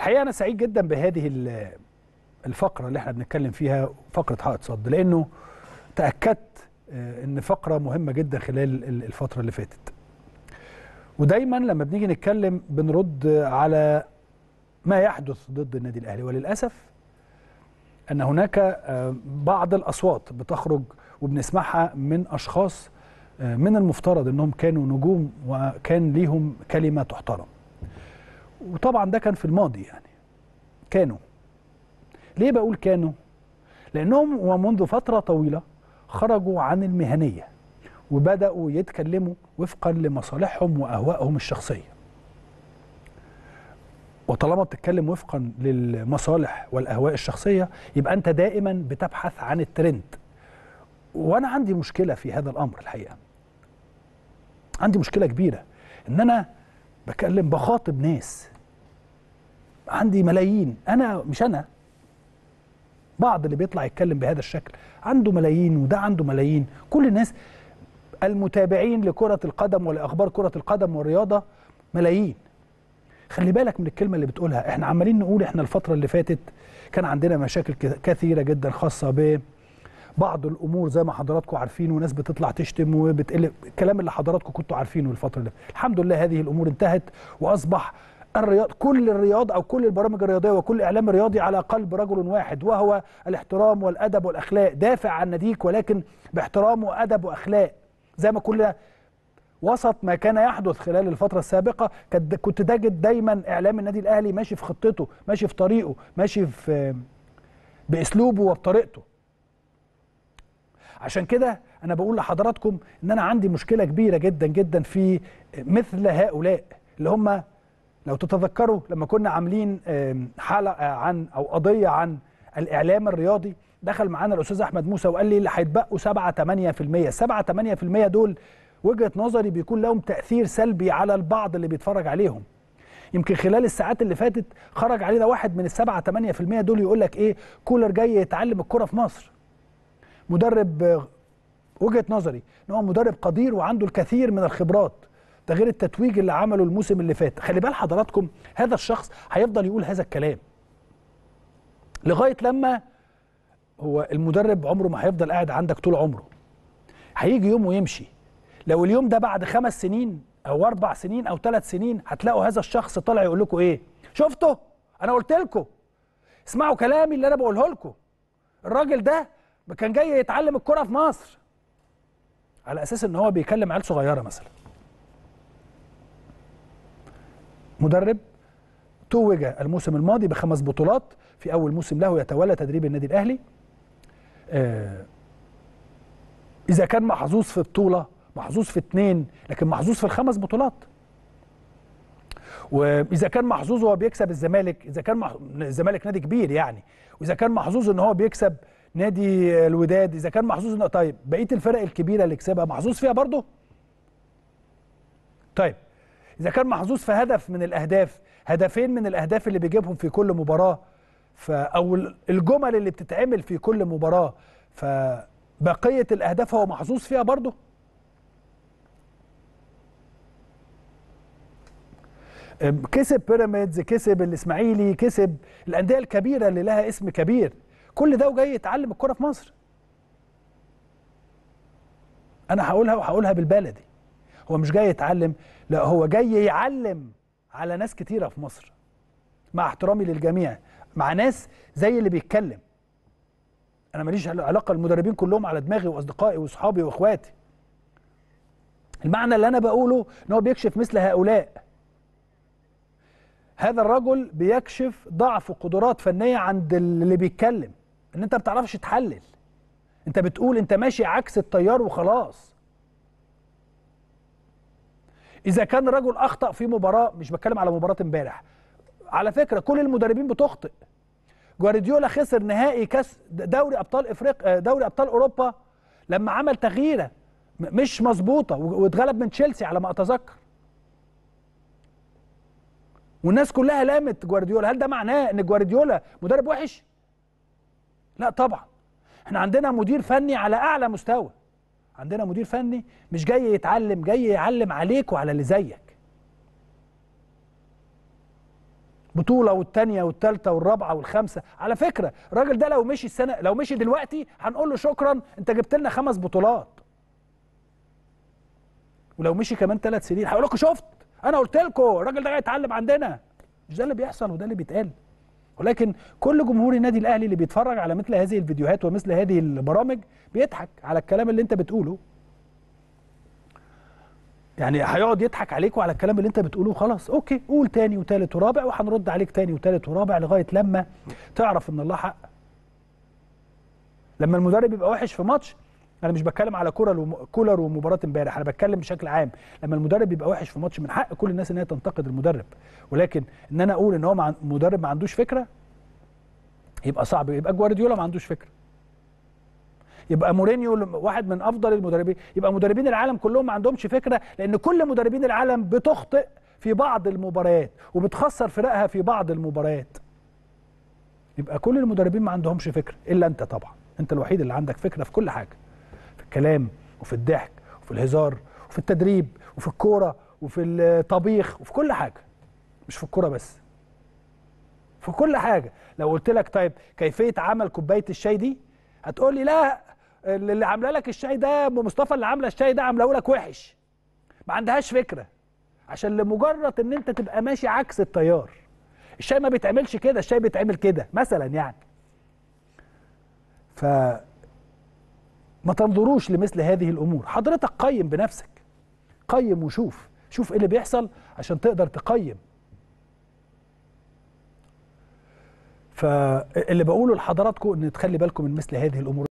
الحقيقه انا سعيد جدا بهذه الفقره اللي احنا بنتكلم فيها فقره حائط صد لانه تاكدت آه، ان فقره مهمه جدا خلال الفتره اللي فاتت ودايما لما بنيجي نتكلم بنرد على ما يحدث ضد النادي الاهلي وللاسف ان هناك آه، بعض الاصوات بتخرج وبنسمعها من اشخاص آه، من المفترض انهم كانوا نجوم وكان ليهم كلمه تحترم وطبعا ده كان في الماضي يعني كانوا ليه بقول كانوا لانهم ومنذ فتره طويله خرجوا عن المهنيه وبداوا يتكلموا وفقا لمصالحهم واهوائهم الشخصيه وطالما بتتكلم وفقا للمصالح والاهواء الشخصيه يبقى انت دائما بتبحث عن الترند وانا عندي مشكله في هذا الامر الحقيقه عندي مشكله كبيره ان انا بكلم بخاطب ناس عندي ملايين انا مش انا بعض اللي بيطلع يتكلم بهذا الشكل عنده ملايين وده عنده ملايين كل الناس المتابعين لكرة القدم ولأخبار كرة القدم والرياضة ملايين خلي بالك من الكلمة اللي بتقولها احنا عمالين نقول احنا الفترة اللي فاتت كان عندنا مشاكل كثيرة جدا خاصة ب بعض الامور زي ما حضراتكم عارفين وناس بتطلع تشتم وبتقل الكلام اللي حضراتكم كنتوا عارفينه الفتره اللي الحمد لله هذه الامور انتهت واصبح الرياض كل الرياض او كل البرامج الرياضيه وكل الاعلام الرياضي على قلب رجل واحد وهو الاحترام والادب والاخلاق دافع عن ناديك ولكن باحترام وادب واخلاق زي ما كل وسط ما كان يحدث خلال الفترة السابقة كنت تجد دايما إعلام النادي الأهلي ماشي في خطته ماشي في طريقه ماشي في بأسلوبه وبطريقته عشان كده أنا بقول لحضراتكم إن أنا عندي مشكلة كبيرة جدا جدا في مثل هؤلاء اللي هم لو تتذكروا لما كنا عاملين حلقه عن او قضيه عن الاعلام الرياضي دخل معانا الاستاذ احمد موسى وقال لي اللي هيتبقوا 7 8% 7 8% دول وجهه نظري بيكون لهم تاثير سلبي على البعض اللي بيتفرج عليهم يمكن خلال الساعات اللي فاتت خرج علينا واحد من السبعة 8% دول يقول لك ايه كولر جاي يتعلم الكرة في مصر مدرب آه، وجهه نظري ان هو مدرب قدير وعنده الكثير من الخبرات ده غير التتويج اللي عمله الموسم اللي فات خلي بال حضراتكم هذا الشخص هيفضل يقول هذا الكلام لغايه لما هو المدرب عمره ما هيفضل قاعد عندك طول عمره هيجي يوم ويمشي لو اليوم ده بعد خمس سنين او اربع سنين او ثلاث سنين هتلاقوا هذا الشخص طالع يقول لكم ايه شفتوا انا قلت لكم اسمعوا كلامي اللي انا بقوله لكم الراجل ده كان جاي يتعلم الكره في مصر على اساس ان هو بيكلم عيال صغيره مثلا مدرب توج الموسم الماضي بخمس بطولات في اول موسم له يتولى تدريب النادي الاهلي آه، اذا كان محظوظ في بطوله محظوظ في اثنين لكن محظوظ في الخمس بطولات واذا كان محظوظ وهو بيكسب الزمالك اذا كان الزمالك نادي كبير يعني واذا كان محظوظ ان هو بيكسب نادي الوداد اذا كان محظوظ ان طيب بقيه الفرق الكبيره اللي كسبها محظوظ فيها برضه طيب اذا كان محظوظ في هدف من الاهداف هدفين من الاهداف اللي بيجيبهم في كل مباراه ف او الجمل اللي بتتعمل في كل مباراه فبقيه الاهداف هو محظوظ فيها برضه كسب بيراميدز كسب الاسماعيلي كسب الانديه الكبيره اللي لها اسم كبير كل ده وجاي يتعلم الكره في مصر انا هقولها وهقولها بالبلدي هو مش جاي يتعلم لا هو جاي يعلم على ناس كتيرة في مصر مع احترامي للجميع مع ناس زي اللي بيتكلم انا ماليش علاقه المدربين كلهم على دماغي واصدقائي واصحابي واخواتي المعنى اللي انا بقوله ان هو بيكشف مثل هؤلاء هذا الرجل بيكشف ضعف قدرات فنيه عند اللي بيتكلم ان انت ما بتعرفش تحلل انت بتقول انت ماشي عكس التيار وخلاص اذا كان رجل اخطا في مباراه مش بتكلم على مباراه امبارح على فكره كل المدربين بتخطئ جوارديولا خسر نهائي كاس دوري ابطال افريقيا آه، دوري ابطال اوروبا لما عمل تغييره مش مظبوطه واتغلب من تشيلسي على ما اتذكر والناس كلها لامت جوارديولا هل ده معناه ان جوارديولا مدرب وحش لا طبعا احنا عندنا مدير فني على اعلى مستوى عندنا مدير فني مش جاي يتعلم جاي يعلم عليك وعلى اللي زيك بطولة والتانية والتالتة والرابعة والخامسة على فكرة الراجل ده لو مشي السنة لو مشي دلوقتي هنقول له شكرا انت جبت لنا خمس بطولات ولو مشي كمان ثلاث سنين هقول لكم شفت انا قلت لكم الراجل ده جاي يتعلم عندنا مش ده اللي بيحصل وده اللي بيتقال ولكن كل جمهور النادي الاهلي اللي بيتفرج على مثل هذه الفيديوهات ومثل هذه البرامج بيضحك على الكلام اللي انت بتقوله يعني هيقعد يضحك عليك وعلى الكلام اللي انت بتقوله خلاص اوكي قول تاني وتالت ورابع وهنرد عليك تاني وتالت ورابع لغايه لما تعرف ان الله حق لما المدرب يبقى وحش في ماتش انا مش بتكلم على كولر كولر ومباراه امبارح انا بتكلم بشكل عام لما المدرب يبقى وحش في ماتش من حق كل الناس ان هي تنتقد المدرب ولكن ان انا اقول ان هو مع مدرب ما عندوش فكره يبقى صعب يبقى جوارديولا ما عندوش فكره يبقى مورينيو واحد من افضل المدربين يبقى مدربين العالم كلهم ما عندهمش فكره لان كل مدربين العالم بتخطئ في بعض المباريات وبتخسر فرقها في بعض المباريات يبقى كل المدربين ما عندهمش فكره الا انت طبعا انت الوحيد اللي عندك فكره في كل حاجه الكلام وفي الضحك وفي الهزار وفي التدريب وفي الكوره وفي الطبيخ وفي كل حاجه مش في الكوره بس في كل حاجه لو قلت لك طيب كيفيه عمل كوبايه الشاي دي هتقول لي لا اللي عامله لك الشاي ده مصطفى اللي عامله الشاي ده عامله لك وحش ما عندهاش فكره عشان لمجرد ان انت تبقى ماشي عكس التيار الشاي ما بيتعملش كده الشاي بيتعمل كده مثلا يعني ف ما تنظروش لمثل هذه الامور حضرتك قيم بنفسك قيم وشوف شوف ايه اللي بيحصل عشان تقدر تقيم فاللي بقوله لحضراتكم ان تخلي بالكم من مثل هذه الامور